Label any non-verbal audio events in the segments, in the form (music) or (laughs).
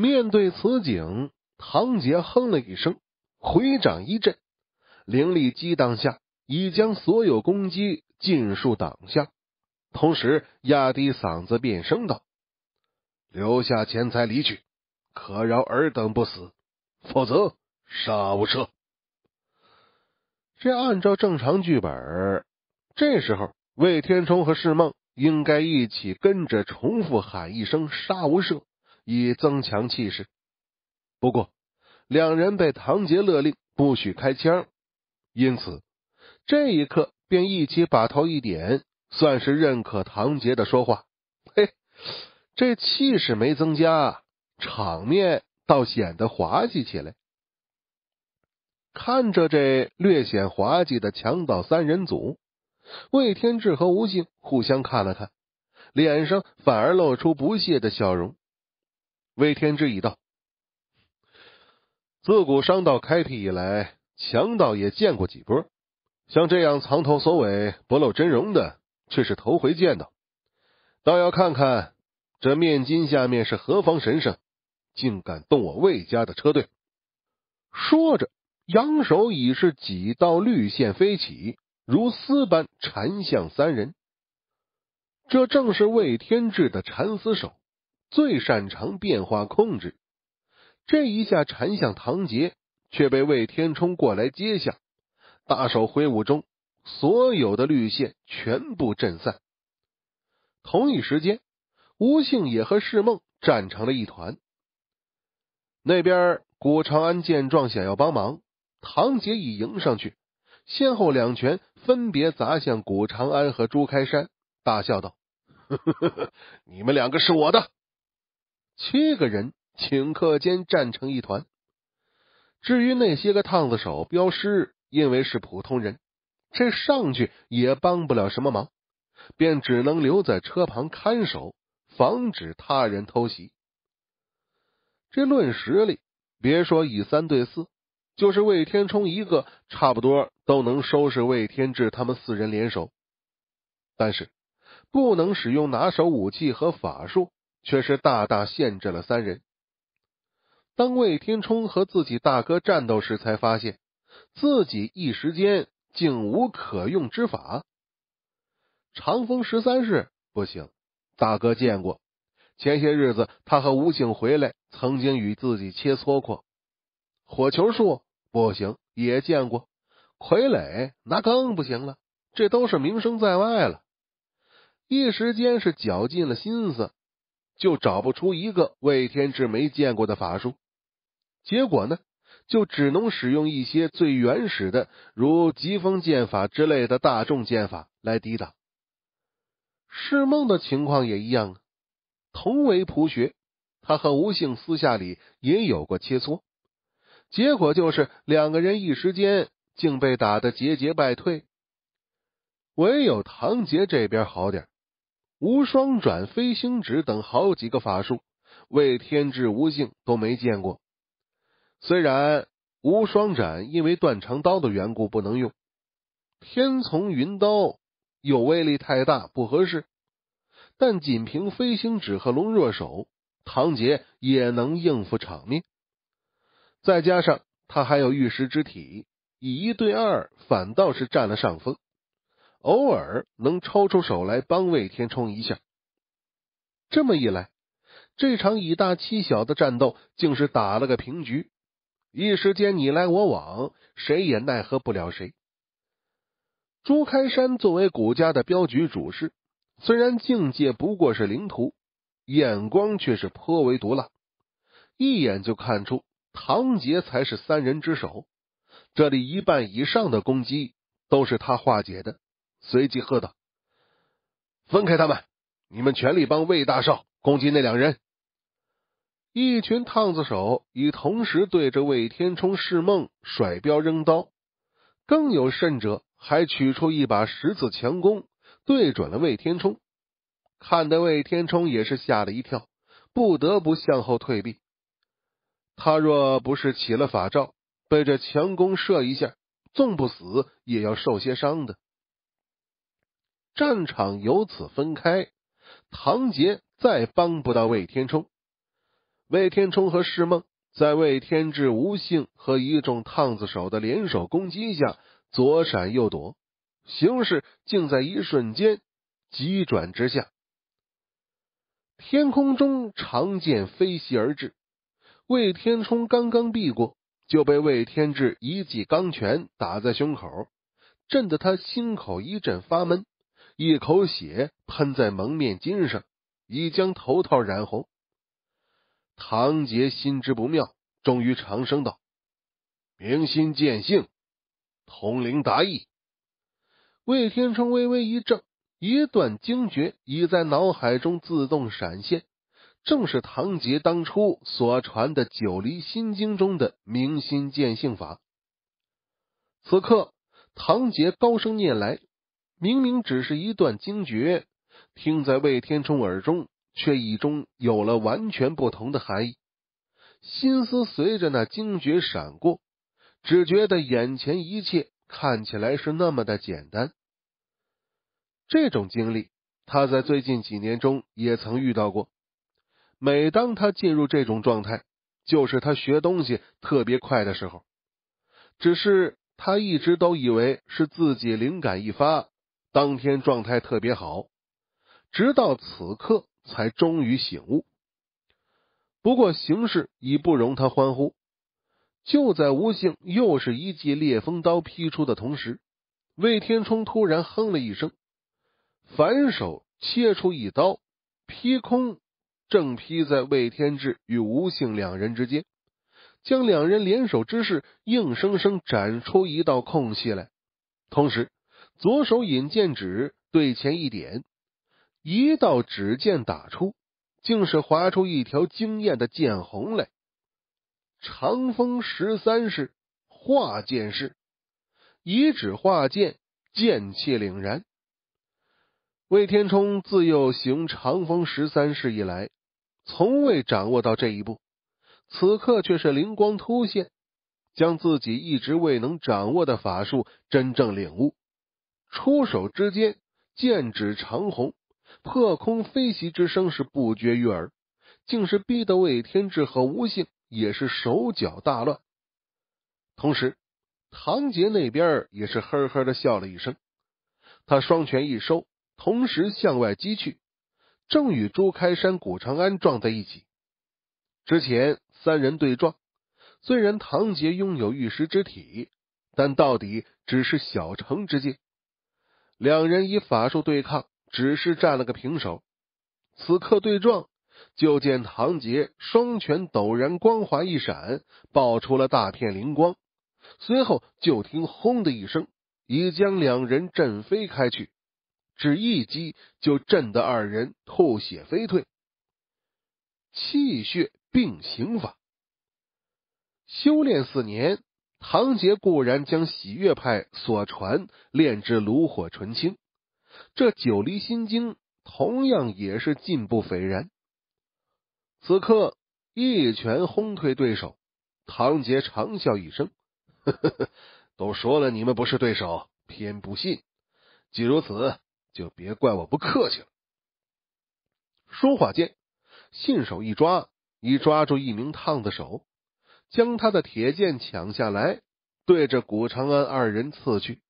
面对此景，唐杰哼了一声，回掌一震，灵力激荡下，已将所有攻击尽数挡下。同时压低嗓子变声道：“留下钱财离去，可饶尔等不死；否则杀无赦。”这按照正常剧本，这时候魏天冲和释梦应该一起跟着重复喊一声“杀无赦”。以增强气势。不过，两人被唐杰勒令不许开枪，因此这一刻便一起把头一点，算是认可唐杰的说话。嘿，这气势没增加，场面倒显得滑稽起来。看着这略显滑稽的强盗三人组，魏天志和吴静互相看了看，脸上反而露出不屑的笑容。魏天志已道：“自古商道开辟以来，强盗也见过几波，像这样藏头缩尾、不露真容的，却是头回见到。倒要看看这面巾下面是何方神圣，竟敢动我魏家的车队。”说着，扬手已是几道绿线飞起，如丝般缠向三人。这正是魏天志的缠丝手。最擅长变化控制，这一下缠向唐杰，却被魏天冲过来接下。大手挥舞中，所有的绿线全部震散。同一时间，吴姓也和世梦战成了一团。那边古长安见状想要帮忙，唐杰已迎上去，先后两拳分别砸向古长安和朱开山，大笑道：“呵呵呵你们两个是我的。”七个人顷刻间战成一团。至于那些个烫子手镖师，因为是普通人，这上去也帮不了什么忙，便只能留在车旁看守，防止他人偷袭。这论实力，别说以三对四，就是魏天冲一个，差不多都能收拾魏天志他们四人联手，但是不能使用拿手武器和法术。却是大大限制了三人。当魏天冲和自己大哥战斗时，才发现自己一时间竟无可用之法。长风十三式不行，大哥见过；前些日子他和吴景回来，曾经与自己切磋过。火球术不行，也见过。傀儡那更不行了，这都是名声在外了。一时间是绞尽了心思。就找不出一个魏天志没见过的法术，结果呢，就只能使用一些最原始的，如疾风剑法之类的大众剑法来抵挡。释梦的情况也一样啊，同为仆学，他和吴姓私下里也有过切磋，结果就是两个人一时间竟被打得节节败退，唯有唐杰这边好点无双斩、飞星指等好几个法术，魏天志、吴静都没见过。虽然无双斩因为断肠刀的缘故不能用，天从云刀有威力太大不合适，但仅凭飞星指和龙若手，唐杰也能应付场面。再加上他还有玉石之体，以一对二，反倒是占了上风。偶尔能抽出手来帮魏天冲一下，这么一来，这场以大欺小的战斗竟是打了个平局。一时间你来我往，谁也奈何不了谁。朱开山作为古家的镖局主事，虽然境界不过是灵徒，眼光却是颇为毒辣，一眼就看出唐杰才是三人之首。这里一半以上的攻击都是他化解的。随即喝道：“分开他们！你们全力帮魏大少攻击那两人！”一群烫子手已同时对着魏天冲、释梦甩镖扔刀，更有甚者还取出一把十字强弓，对准了魏天冲。看得魏天冲也是吓了一跳，不得不向后退避。他若不是起了法罩，被这强弓射一下，纵不死也要受些伤的。战场由此分开，唐杰再帮不到魏天冲。魏天冲和释梦在魏天志、吴性和一众烫子手的联手攻击下，左闪右躲，形势竟在一瞬间急转直下。天空中长剑飞袭而至，魏天冲刚刚避过，就被魏天志一记钢拳打在胸口，震得他心口一阵发闷。一口血喷在蒙面巾上，已将头套染红。唐杰心知不妙，终于长声道：“明心见性，通灵达意。”魏天成微微一怔，一段惊觉已在脑海中自动闪现，正是唐杰当初所传的《九离心经》中的“明心见性法”。此刻，唐杰高声念来。明明只是一段惊觉，听在魏天冲耳中，却已中有了完全不同的含义。心思随着那惊觉闪过，只觉得眼前一切看起来是那么的简单。这种经历，他在最近几年中也曾遇到过。每当他进入这种状态，就是他学东西特别快的时候。只是他一直都以为是自己灵感一发。当天状态特别好，直到此刻才终于醒悟。不过形势已不容他欢呼。就在吴姓又是一记烈风刀劈出的同时，魏天冲突然哼了一声，反手切出一刀劈空，正劈在魏天志与吴姓两人之间，将两人联手之势硬生生斩出一道空隙来，同时。左手引剑指对前一点，一道指剑打出，竟是划出一条惊艳的剑虹来。长风十三式化剑式，以指化剑，剑气凛然。魏天冲自幼行长风十三式以来，从未掌握到这一步，此刻却是灵光突现，将自己一直未能掌握的法术真正领悟。出手之间，剑指长虹，破空飞袭之声是不绝于耳，竟是逼得魏天志和吴兴也是手脚大乱。同时，唐杰那边也是呵呵的笑了一声，他双拳一收，同时向外击去，正与朱开山、古长安撞在一起。之前三人对撞，虽然唐杰拥有玉石之体，但到底只是小城之境。两人以法术对抗，只是占了个平手。此刻对撞，就见唐杰双拳陡然光华一闪，爆出了大片灵光。随后就听轰的一声，已将两人震飞开去。只一击就震得二人吐血飞退。气血并行法，修炼四年。唐杰固然将喜悦派所传炼至炉火纯青，这九离心经同样也是进步斐然。此刻一拳轰退对手，唐杰长笑一声：“呵呵呵，都说了你们不是对手，偏不信。既如此，就别怪我不客气了。”说话间，信手一抓，已抓住一名胖子的手。将他的铁剑抢下来，对着古长安二人刺去。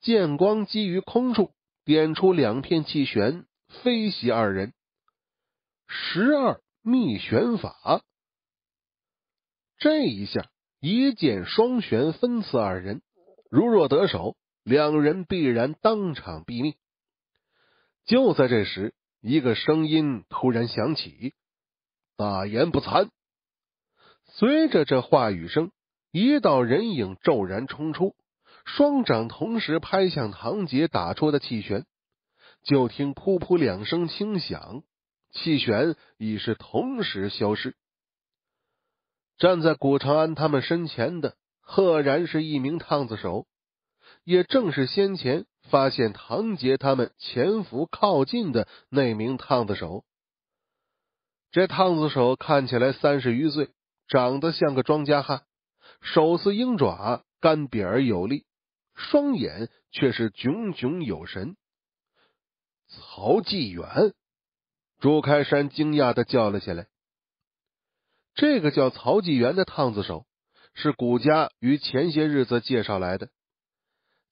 剑光击于空处，点出两片气旋，飞袭二人。十二密旋法。这一下一剑双旋分刺二人，如若得手，两人必然当场毙命。就在这时，一个声音突然响起：“大言不惭！”随着这话语声，一道人影骤然冲出，双掌同时拍向唐杰打出的气旋。就听噗噗两声轻响，气旋已是同时消失。站在古长安他们身前的，赫然是一名烫子手，也正是先前发现唐杰他们潜伏靠近的那名烫子手。这烫子手看起来三十余岁。长得像个庄稼汉，手似鹰爪，干瘪而有力，双眼却是炯炯有神。曹继元，朱开山惊讶的叫了起来：“这个叫曹继元的胖子手，是古家于前些日子介绍来的。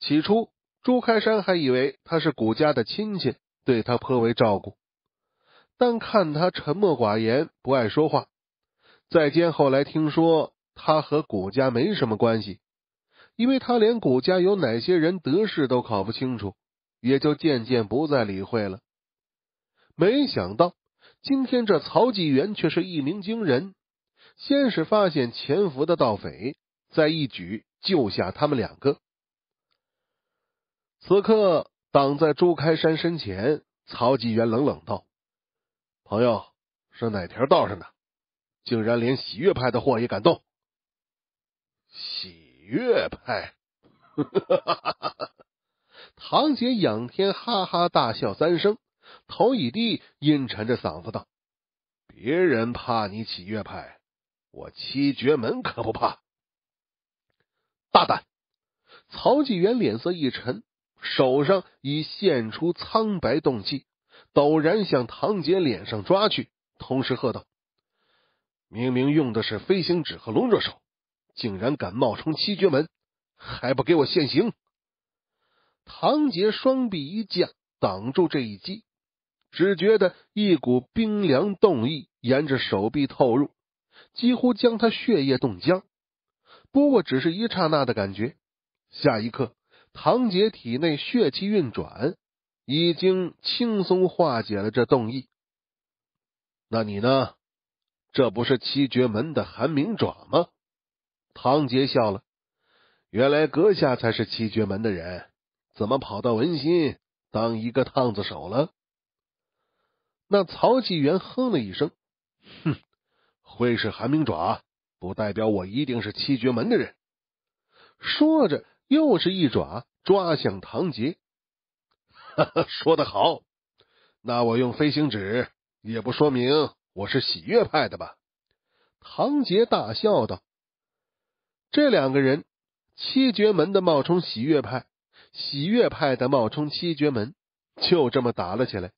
起初，朱开山还以为他是古家的亲戚，对他颇为照顾，但看他沉默寡言，不爱说话。”再监后来听说他和古家没什么关系，因为他连古家有哪些人得势都搞不清楚，也就渐渐不再理会了。没想到今天这曹纪元却是一鸣惊人，先是发现潜伏的盗匪，再一举救下他们两个。此刻挡在朱开山身前，曹纪元冷冷道：“朋友是哪条道上的？”竟然连喜悦派的货也敢动！喜悦派，唐 (laughs) 杰仰天哈哈大笑三声，头一低，阴沉着嗓子道：“别人怕你喜悦派，我七绝门可不怕。”大胆！曹继元脸色一沉，手上已现出苍白动气，陡然向唐杰脸上抓去，同时喝道。明明用的是飞行纸和龙爪手，竟然敢冒充七绝门，还不给我现行！唐杰双臂一架，挡住这一击，只觉得一股冰凉冻意沿着手臂透入，几乎将他血液冻僵。不过只是一刹那的感觉，下一刻，唐杰体内血气运转，已经轻松化解了这冻意。那你呢？这不是七绝门的寒冰爪吗？唐杰笑了，原来阁下才是七绝门的人，怎么跑到文心当一个趟子手了？那曹纪元哼了一声，哼，会是寒冰爪，不代表我一定是七绝门的人。说着，又是一爪抓向唐杰。说得好，那我用飞行纸也不说明。我是喜悦派的吧？唐杰大笑道。这两个人，七绝门的冒充喜悦派，喜悦派的冒充七绝门，就这么打了起来。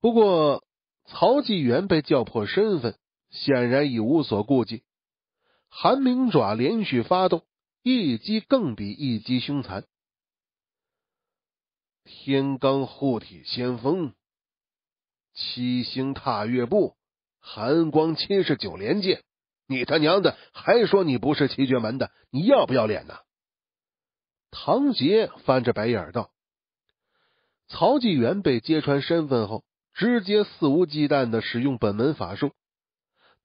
不过，曹继元被叫破身份，显然已无所顾忌，寒冰爪连续发动，一击更比一击凶残。天罡护体先锋。七星踏月步，寒光七十九连剑。你他娘的还说你不是七绝门的，你要不要脸呢？唐杰翻着白眼道：“曹继元被揭穿身份后，直接肆无忌惮的使用本门法术。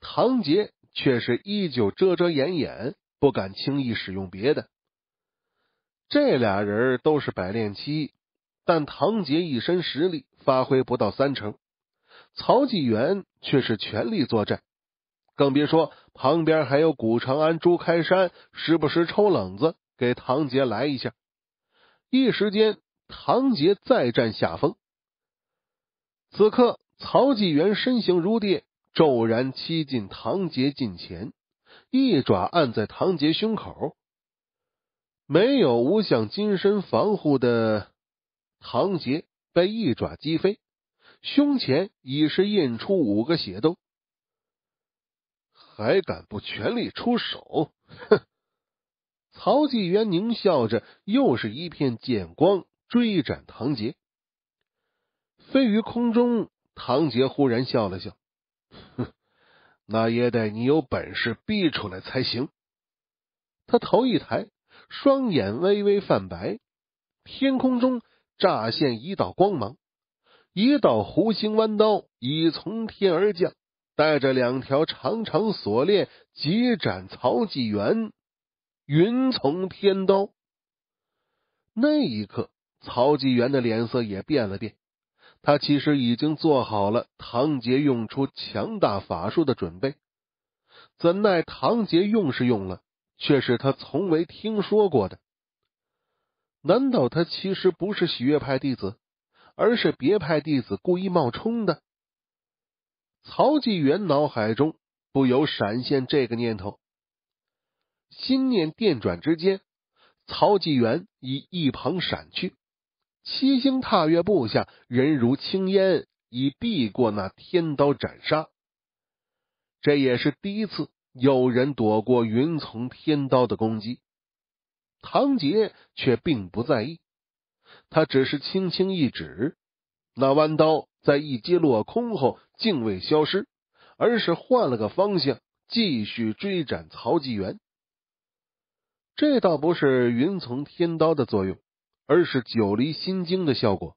唐杰却是依旧遮遮掩掩，不敢轻易使用别的。”这俩人都是百炼期，但唐杰一身实力发挥不到三成。曹继元却是全力作战，更别说旁边还有古长安、朱开山，时不时抽冷子给唐杰来一下。一时间，唐杰再占下风。此刻，曹继元身形如电，骤然欺近唐杰近前，一爪按在唐杰胸口。没有无相金身防护的唐杰被一爪击飞。胸前已是印出五个血洞，还敢不全力出手？哼！(laughs) 曹继元狞笑着，又是一片剑光追斩唐杰。飞于空中，唐杰忽然笑了笑，哼，(laughs) 那也得你有本事逼出来才行。他头一抬，双眼微微泛白，天空中乍现一道光芒。一道弧形弯刀已从天而降，带着两条长长锁链，急斩曹继元。云从天刀，那一刻，曹继元的脸色也变了变。他其实已经做好了唐杰用出强大法术的准备，怎奈唐杰用是用了，却是他从未听说过的。难道他其实不是喜悦派弟子？而是别派弟子故意冒充的。曹继元脑海中不由闪现这个念头，心念电转之间，曹继元已一旁闪去，七星踏月步下，人如轻烟，已避过那天刀斩杀。这也是第一次有人躲过云从天刀的攻击，唐杰却并不在意。他只是轻轻一指，那弯刀在一击落空后竟未消失，而是换了个方向继续追斩曹继元。这倒不是云从天刀的作用，而是九离心经的效果。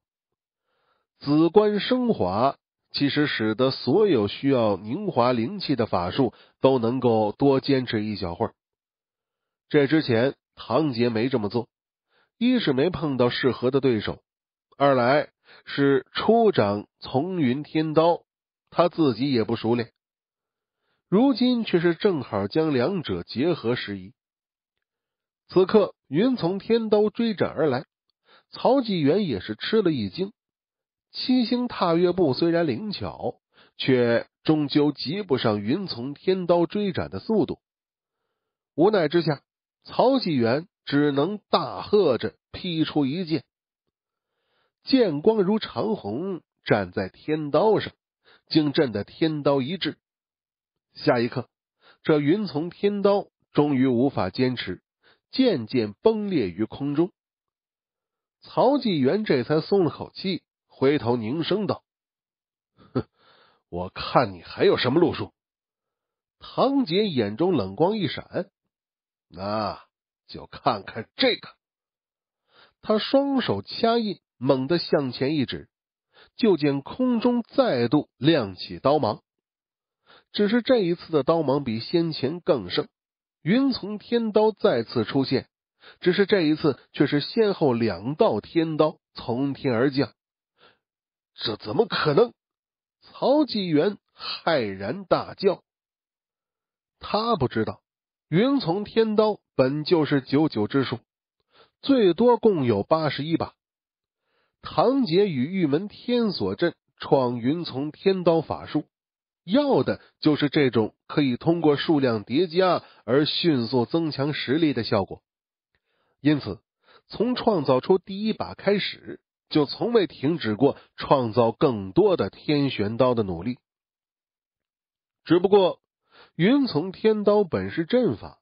紫光升华其实使得所有需要凝华灵气的法术都能够多坚持一小会儿。这之前，唐杰没这么做。一是没碰到适合的对手，二来是出掌从云天刀，他自己也不熟练。如今却是正好将两者结合时宜。此刻云从天刀追斩而来，曹纪元也是吃了一惊。七星踏月步虽然灵巧，却终究及不上云从天刀追斩的速度。无奈之下，曹纪元。只能大喝着劈出一剑，剑光如长虹，站在天刀上，竟震得天刀一滞。下一刻，这云从天刀终于无法坚持，渐渐崩裂于空中。曹继元这才松了口气，回头凝声道：“哼，我看你还有什么路数。”唐杰眼中冷光一闪，那。就看看这个，他双手掐印，猛地向前一指，就见空中再度亮起刀芒。只是这一次的刀芒比先前更盛，云从天刀再次出现。只是这一次，却是先后两道天刀从天而降。这怎么可能？曹继元骇然大叫。他不知道。云从天刀本就是九九之数，最多共有八十一把。唐杰与玉门天锁阵创云从天刀法术，要的就是这种可以通过数量叠加而迅速增强实力的效果。因此，从创造出第一把开始，就从未停止过创造更多的天玄刀的努力。只不过。云从天刀本是阵法，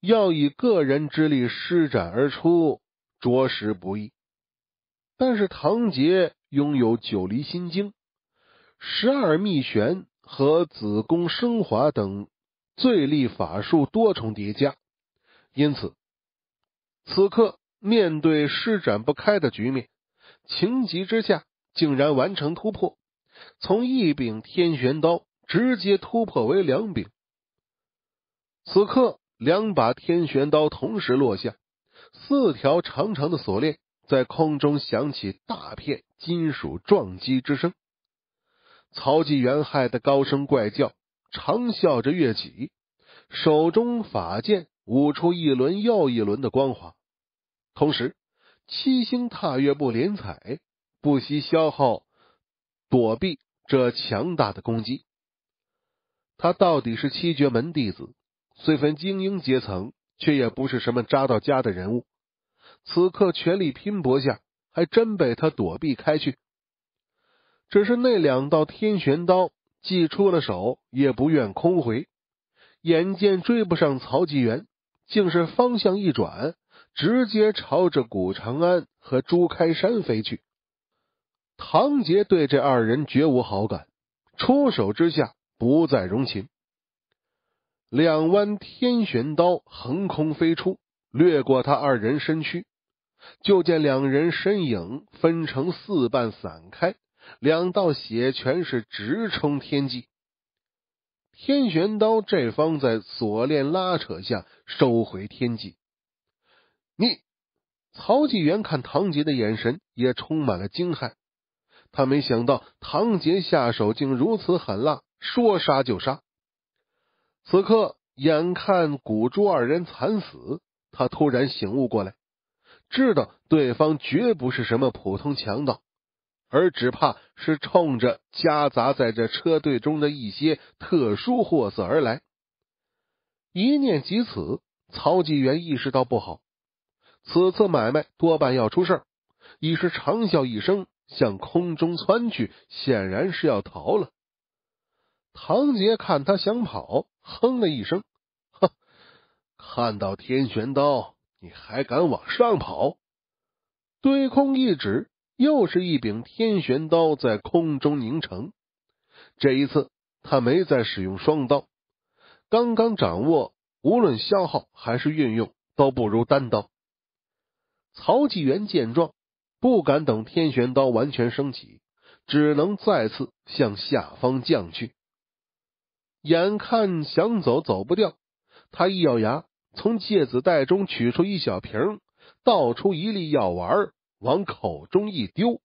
要以个人之力施展而出，着实不易。但是唐杰拥有九离心经、十二秘玄和子宫升华等最力法术多重叠加，因此此刻面对施展不开的局面，情急之下竟然完成突破，从一柄天玄刀。直接突破为两柄。此刻，两把天玄刀同时落下，四条长长的锁链在空中响起大片金属撞击之声。曹继元害得高声怪叫，长笑着跃起，手中法剑舞出一轮又一轮的光华，同时七星踏月步连踩，不惜消耗躲避这强大的攻击。他到底是七绝门弟子，虽分精英阶层，却也不是什么扎到家的人物。此刻全力拼搏下，还真被他躲避开去。只是那两道天玄刀既出了手，也不愿空回。眼见追不上曹继元，竟是方向一转，直接朝着古长安和朱开山飞去。唐杰对这二人绝无好感，出手之下。不再容情，两弯天玄刀横空飞出，掠过他二人身躯，就见两人身影分成四瓣散开，两道血全是直冲天际。天玄刀这方在锁链拉扯下收回天际。你，曹继元看唐杰的眼神也充满了惊骇，他没想到唐杰下手竟如此狠辣。说杀就杀！此刻眼看古珠二人惨死，他突然醒悟过来，知道对方绝不是什么普通强盗，而只怕是冲着夹杂在这车队中的一些特殊货色而来。一念及此，曹继元意识到不好，此次买卖多半要出事，已是长啸一声，向空中窜去，显然是要逃了。唐杰看他想跑，哼了一声，哼，看到天玄刀，你还敢往上跑？对空一指，又是一柄天玄刀在空中凝成。这一次他没再使用双刀，刚刚掌握，无论消耗还是运用都不如单刀。曹继元见状，不敢等天玄刀完全升起，只能再次向下方降去。眼看想走走不掉，他一咬牙，从戒子袋中取出一小瓶，倒出一粒药丸，往口中一丢。